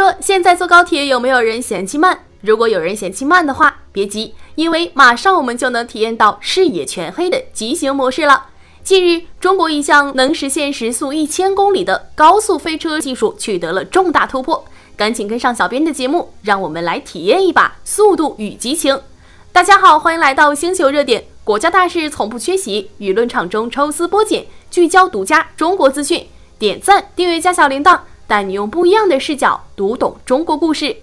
说现在坐高铁有没有人嫌弃慢？如果有人嫌弃慢的话，别急，因为马上我们就能体验到视野全黑的骑行模式了。近日，中国一项能实现时速一千公里的高速飞车技术取得了重大突破，赶紧跟上小编的节目，让我们来体验一把速度与激情。大家好，欢迎来到星球热点，国家大事从不缺席，舆论场中抽丝剥茧，聚焦独家中国资讯，点赞、订阅加小铃铛。带你用不一样的视角读懂中国故事。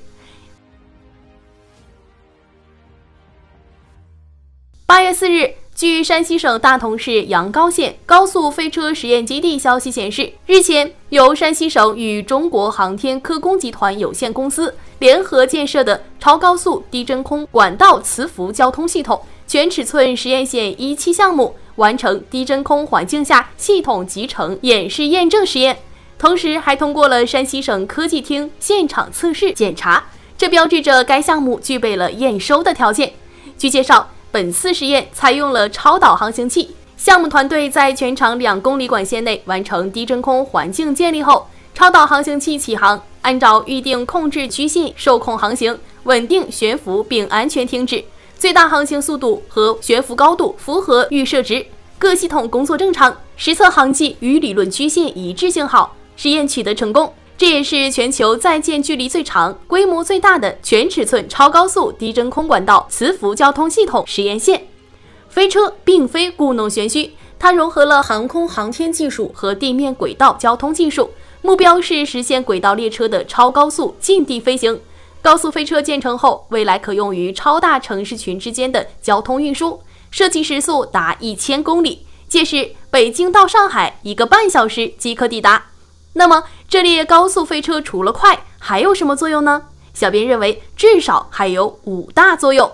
八月四日，据山西省大同市阳高县高速飞车实验基地消息显示，日前，由山西省与中国航天科工集团有限公司联合建设的超高速低真空管道磁浮交通系统全尺寸实验线一期项目完成低真空环境下系统集成演示验证实验。同时还通过了山西省科技厅现场测试检查，这标志着该项目具备了验收的条件。据介绍，本次实验采用了超导航行器，项目团队在全长两公里管线内完成低真空环境建立后，超导航行器起航，按照预定控制曲线受控航行，稳定悬浮并安全停止，最大航行速度和悬浮高度符合预设值，各系统工作正常，实测航迹与理论曲线一致性好。实验取得成功，这也是全球在建距离最长、规模最大的全尺寸超高速低真空管道磁浮交通系统实验线。飞车并非故弄玄虚，它融合了航空航天技术和地面轨道交通技术，目标是实现轨道列车的超高速近地飞行。高速飞车建成后，未来可用于超大城市群之间的交通运输，设计时速达一千公里，届时北京到上海一个半小时即可抵达。那么，这列高速飞车除了快，还有什么作用呢？小编认为，至少还有五大作用。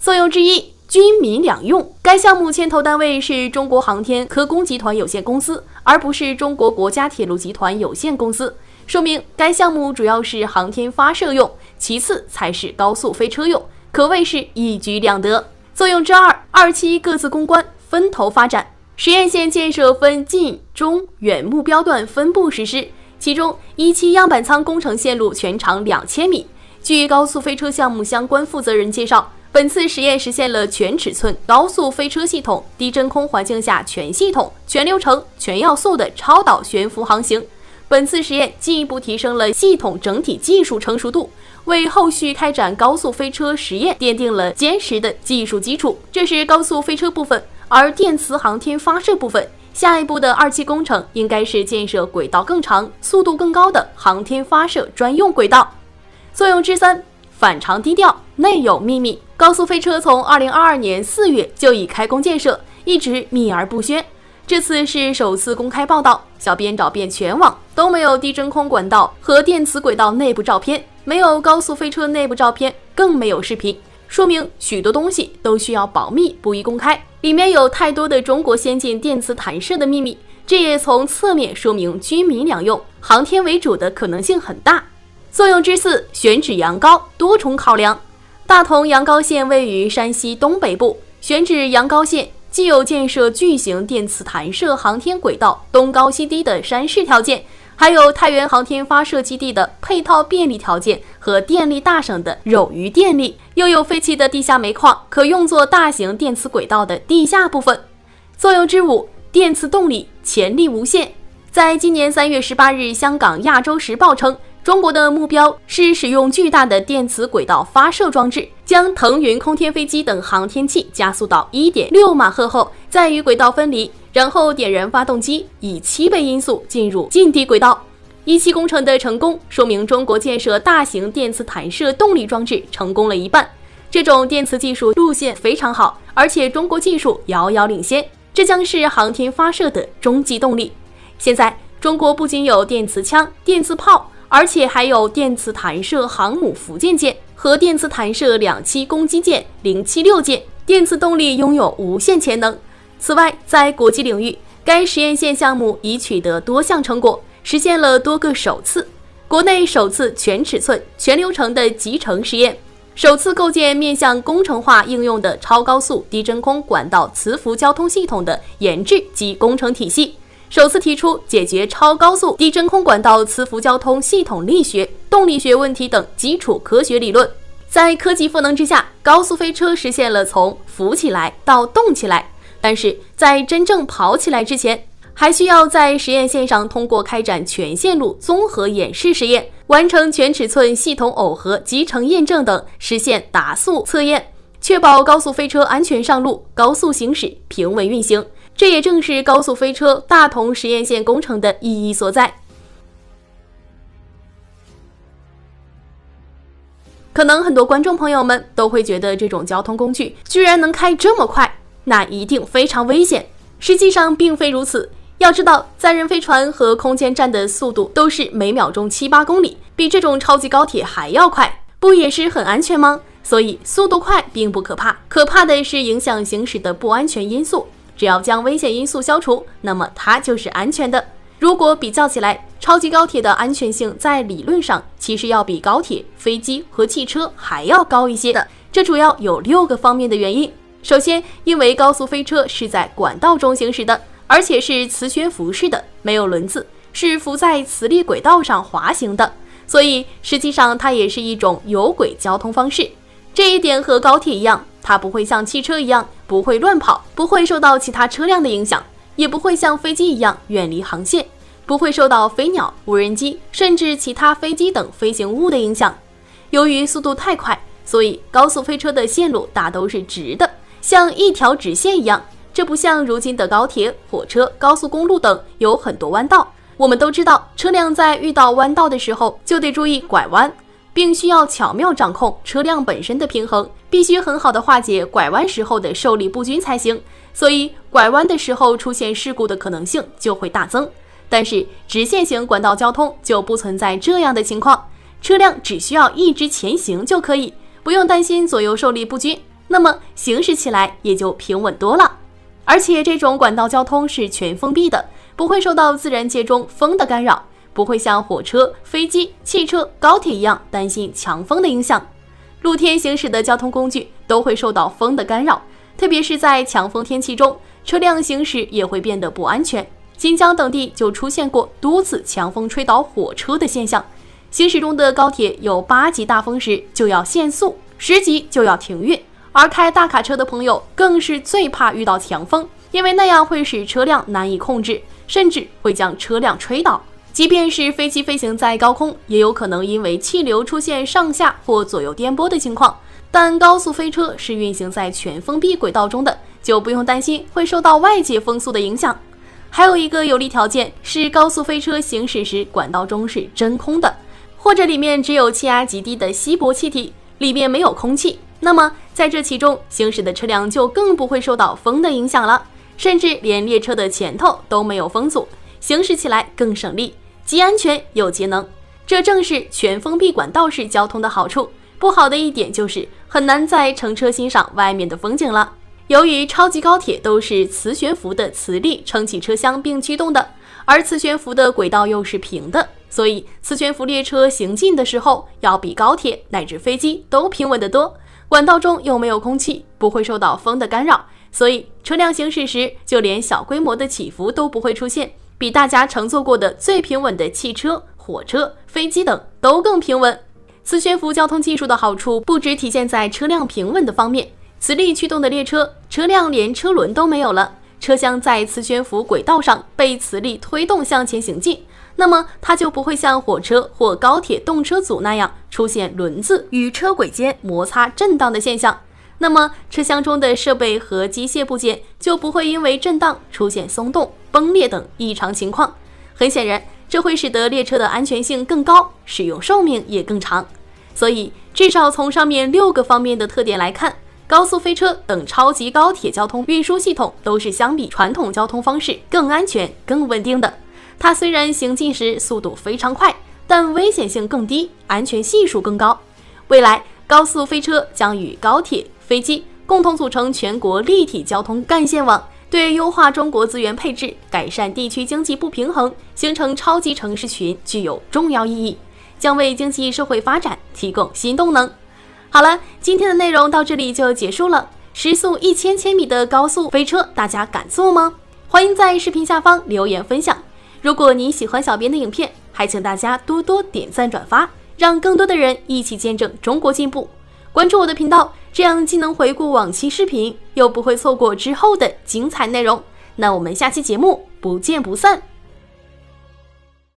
作用之一，军民两用。该项目牵头单位是中国航天科工集团有限公司，而不是中国国家铁路集团有限公司，说明该项目主要是航天发射用，其次才是高速飞车用，可谓是一举两得。作用之二，二期各自攻关，分头发展。实验线建设分近、中、远目标段分步实施，其中一期样板仓工程线路全长两千米。据高速飞车项目相关负责人介绍，本次实验实现了全尺寸高速飞车系统、低真空环境下全系统、全流程、全要素的超导悬浮航行。本次实验进一步提升了系统整体技术成熟度，为后续开展高速飞车实验奠定了坚实的技术基础。这是高速飞车部分。而电磁航天发射部分，下一步的二期工程应该是建设轨道更长、速度更高的航天发射专用轨道。作用之三，反常低调，内有秘密。高速飞车从二零二二年四月就已开工建设，一直秘而不宣。这次是首次公开报道，小编找遍全网都没有低真空管道和电磁轨道内部照片，没有高速飞车内部照片，更没有视频，说明许多东西都需要保密，不宜公开。里面有太多的中国先进电磁弹射的秘密，这也从侧面说明军民两用、航天为主的可能性很大。作用之四，选址阳高，多重考量。大同阳高县位于山西东北部，选址阳高县既有建设巨型电磁弹射航天轨道东高西低的山势条件。还有太原航天发射基地的配套便利条件和电力大省的冗余电力，又有废弃的地下煤矿可用作大型电磁轨道的地下部分。作用之五，电磁动力潜力无限。在今年三月十八日，香港《亚洲时报》称，中国的目标是使用巨大的电磁轨道发射装置，将腾云空天飞机等航天器加速到一点六马赫后，再与轨道分离。然后点燃发动机，以七倍音速进入近地轨道。一期工程的成功，说明中国建设大型电磁弹射动力装置成功了一半。这种电磁技术路线非常好，而且中国技术遥遥领先。这将是航天发射的终极动力。现在，中国不仅有电磁枪、电磁炮，而且还有电磁弹射航母“福建舰”和电磁弹射两栖攻击舰“零七六舰”。电磁动力拥有无限潜能。此外，在国际领域，该实验线项目已取得多项成果，实现了多个首次：国内首次全尺寸、全流程的集成实验，首次构建面向工程化应用的超高速低真空管道磁浮交通系统的研制及工程体系，首次提出解决超高速低真空管道磁浮交通系统力学、动力学问题等基础科学理论。在科技赋能之下，高速飞车实现了从浮起来到动起来。但是在真正跑起来之前，还需要在实验线上通过开展全线路综合演示实验，完成全尺寸系统耦合集成验证等，实现达速测验，确保高速飞车安全上路、高速行驶、平稳运行。这也正是高速飞车大同实验线工程的意义所在。可能很多观众朋友们都会觉得，这种交通工具居然能开这么快。那一定非常危险。实际上并非如此。要知道，载人飞船和空间站的速度都是每秒钟七八公里，比这种超级高铁还要快，不也是很安全吗？所以速度快并不可怕，可怕的是影响行驶的不安全因素。只要将危险因素消除，那么它就是安全的。如果比较起来，超级高铁的安全性在理论上其实要比高铁、飞机和汽车还要高一些。的。这主要有六个方面的原因。首先，因为高速飞车是在管道中行驶的，而且是磁悬浮式的，没有轮子，是浮在磁力轨道上滑行的，所以实际上它也是一种有轨交通方式。这一点和高铁一样，它不会像汽车一样不会乱跑，不会受到其他车辆的影响，也不会像飞机一样远离航线，不会受到飞鸟、无人机甚至其他飞机等飞行物的影响。由于速度太快，所以高速飞车的线路大都是直的。像一条直线一样，这不像如今的高铁、火车、高速公路等有很多弯道。我们都知道，车辆在遇到弯道的时候就得注意拐弯，并需要巧妙掌控车辆本身的平衡，必须很好的化解拐弯时候的受力不均才行。所以，拐弯的时候出现事故的可能性就会大增。但是，直线型管道交通就不存在这样的情况，车辆只需要一直前行就可以，不用担心左右受力不均。那么行驶起来也就平稳多了，而且这种管道交通是全封闭的，不会受到自然界中风的干扰，不会像火车、飞机、汽车、高铁一样担心强风的影响。露天行驶的交通工具都会受到风的干扰，特别是在强风天气中，车辆行驶也会变得不安全。新疆等地就出现过多次强风吹倒火车的现象，行驶中的高铁有八级大风时就要限速，十级就要停运。而开大卡车的朋友更是最怕遇到强风，因为那样会使车辆难以控制，甚至会将车辆吹倒。即便是飞机飞行在高空，也有可能因为气流出现上下或左右颠簸的情况。但高速飞车是运行在全封闭轨道中的，就不用担心会受到外界风速的影响。还有一个有利条件是，高速飞车行驶时，管道中是真空的，或者里面只有气压极低的稀薄气体，里面没有空气。那么在这其中行驶的车辆就更不会受到风的影响了，甚至连列车的前头都没有风阻，行驶起来更省力，既安全又节能。这正是全封闭管道式交通的好处。不好的一点就是很难在乘车欣赏外面的风景了。由于超级高铁都是磁悬浮的磁力撑起车厢并驱动的，而磁悬浮的轨道又是平的，所以磁悬浮列车行进的时候要比高铁乃至飞机都平稳得多。管道中又没有空气，不会受到风的干扰，所以车辆行驶时就连小规模的起伏都不会出现，比大家乘坐过的最平稳的汽车、火车、飞机等都更平稳。磁悬浮交通技术的好处不止体现在车辆平稳的方面，磁力驱动的列车车辆连车轮都没有了，车厢在磁悬浮轨道上被磁力推动向前行进。那么它就不会像火车或高铁动车组那样出现轮子与车轨间摩擦震荡的现象，那么车厢中的设备和机械部件就不会因为震荡出现松动、崩裂等异常情况。很显然，这会使得列车的安全性更高，使用寿命也更长。所以，至少从上面六个方面的特点来看，高速飞车等超级高铁交通运输系统都是相比传统交通方式更安全、更稳定的。它虽然行进时速度非常快，但危险性更低，安全系数更高。未来高速飞车将与高铁、飞机共同组成全国立体交通干线网，对优化中国资源配置、改善地区经济不平衡、形成超级城市群具有重要意义，将为经济社会发展提供新动能。好了，今天的内容到这里就结束了。时速一千千米的高速飞车，大家敢坐吗？欢迎在视频下方留言分享。如果你喜欢小编的影片，还请大家多多点赞转发，让更多的人一起见证中国进步。关注我的频道，这样既能回顾往期视频，又不会错过之后的精彩内容。那我们下期节目不见不散。